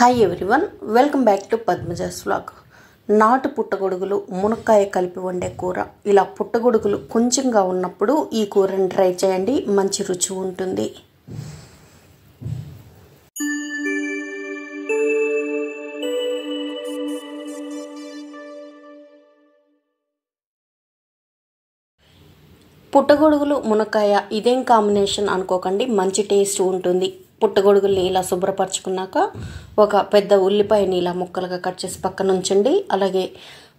hi everyone welcome back to Padmaja's vlog నాటు పుట్టగొడుగులు మునక్కాయ కలిపి వండే కూర ఇలా పుట్టగొడుగులు కొంచెంగా ఉన్నప్పుడు ఈ కూరని ట్రై చేయండి మంచి రుచి ఉంటుంది పుట్టగొడుగులు మునక్కాయ ఇదేం కాంబినేషన్ అనుకోకండి మంచి టేస్ట్ ఉంటుంది పుట్టగొడుగుల్ని ఇలా శుభ్రపరచుకున్నాక ఒక పెద్ద ఉల్లిపాయని ఇలా ముక్కలుగా కట్ చేసి పక్కన ఉంచండి అలాగే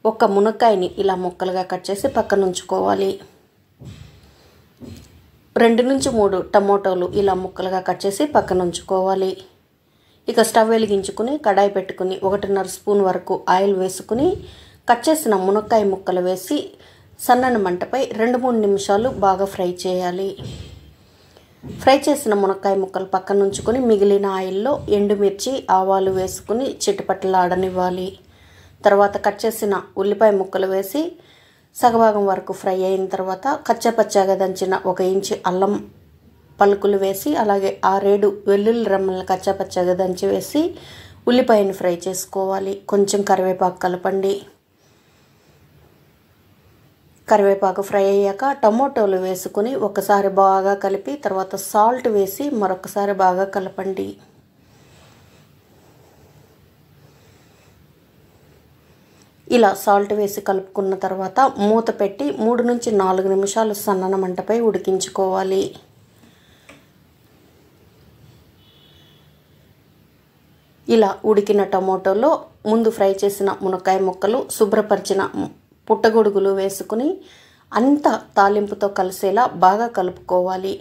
ఒక మునక్కాయని ఇలా ముక్కలుగా కట్ చేసి పక్కన ఉంచుకోవాలి రెండు నుంచి మూడు టమోటోలు ఇలా ముక్కలుగా కట్ చేసి పక్కన ఉంచుకోవాలి ఇక స్టవ్ వెలిగించుకుని కడాయి పెట్టుకుని ఒకటిన్నర స్పూన్ వరకు ఆయిల్ వేసుకుని కట్ చేసిన మునక్కాయ ముక్కలు వేసి సన్నని మంటపై రెండు మూడు నిమిషాలు బాగా ఫ్రై చేయాలి ఫ్రై చేసిన మునక్కాయ ముక్కలు పక్కన ఉంచుకొని మిగిలిన ఆయిల్లో ఎండుమిర్చి ఆవాలు వేసుకుని ఆడనివ్వాలి తర్వాత కట్ చేసిన ఉల్లిపాయ ముక్కలు వేసి సగభాగం వరకు ఫ్రై అయిన తర్వాత కచ్చపచ్చగా దంచిన ఒక ఇంచు అల్లం పలుకులు వేసి అలాగే ఆరేడు వెల్లుల్లి రమ్మలను కచ్చపచ్చగా దంచి వేసి ఉల్లిపాయను ఫ్రై చేసుకోవాలి కొంచెం కరివేపాకు కలపండి కరివేపాకు ఫ్రై అయ్యాక టమోటోలు వేసుకుని ఒకసారి బాగా కలిపి తర్వాత సాల్ట్ వేసి మరొకసారి బాగా కలపండి ఇలా సాల్ట్ వేసి కలుపుకున్న తర్వాత మూత పెట్టి మూడు నుంచి నాలుగు నిమిషాలు సన్నన మంటపై ఉడికించుకోవాలి ఇలా ఉడికిన టమోటోలో ముందు ఫ్రై చేసిన మునక్కాయ ముక్కలు శుభ్రపరిచిన పుట్టగొడుగులు వేసుకుని అంత తాలింపుతో కలిసేలా బాగా కలుపుకోవాలి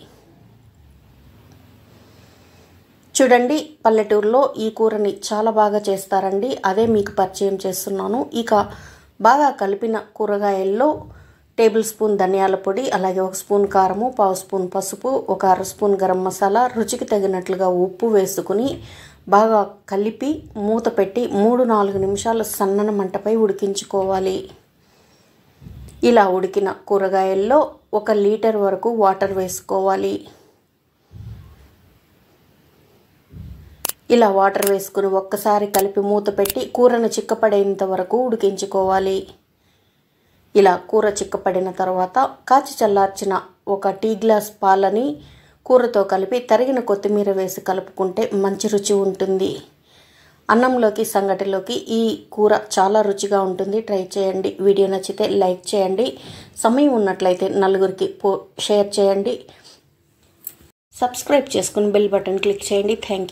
చూడండి పల్లెటూరులో ఈ కూరని చాలా బాగా చేస్తారండి అదే మీకు పరిచయం చేస్తున్నాను ఇక బాగా కలిపిన కూరగాయల్లో టేబుల్ స్పూన్ ధనియాల పొడి అలాగే ఒక స్పూన్ కారము పావు స్పూన్ పసుపు ఒక అర స్పూన్ గరం మసాలా రుచికి తగినట్లుగా ఉప్పు వేసుకుని బాగా కలిపి మూత పెట్టి మూడు నాలుగు నిమిషాలు సన్నని మంటపై ఉడికించుకోవాలి ఇలా ఉడికిన కూరగాయల్లో ఒక లీటర్ వరకు వాటర్ వేసుకోవాలి ఇలా వాటర్ వేసుకుని ఒక్కసారి కలిపి మూత పెట్టి కూరను చిక్కపడేంత వరకు ఉడికించుకోవాలి ఇలా కూర చిక్కపడిన తర్వాత కాచి చల్లార్చిన ఒక టీ గ్లాస్ పాలని కూరతో కలిపి తరిగిన కొత్తిమీర వేసి కలుపుకుంటే మంచి రుచి ఉంటుంది అన్నంలోకి సంగటిలోకి ఈ కూర చాలా రుచిగా ఉంటుంది ట్రై చేయండి వీడియో నచ్చితే లైక్ చేయండి సమయం ఉన్నట్లయితే నలుగురికి పో షేర్ చేయండి సబ్స్క్రైబ్ చేసుకుని బెల్ బటన్ క్లిక్ చేయండి థ్యాంక్ యూ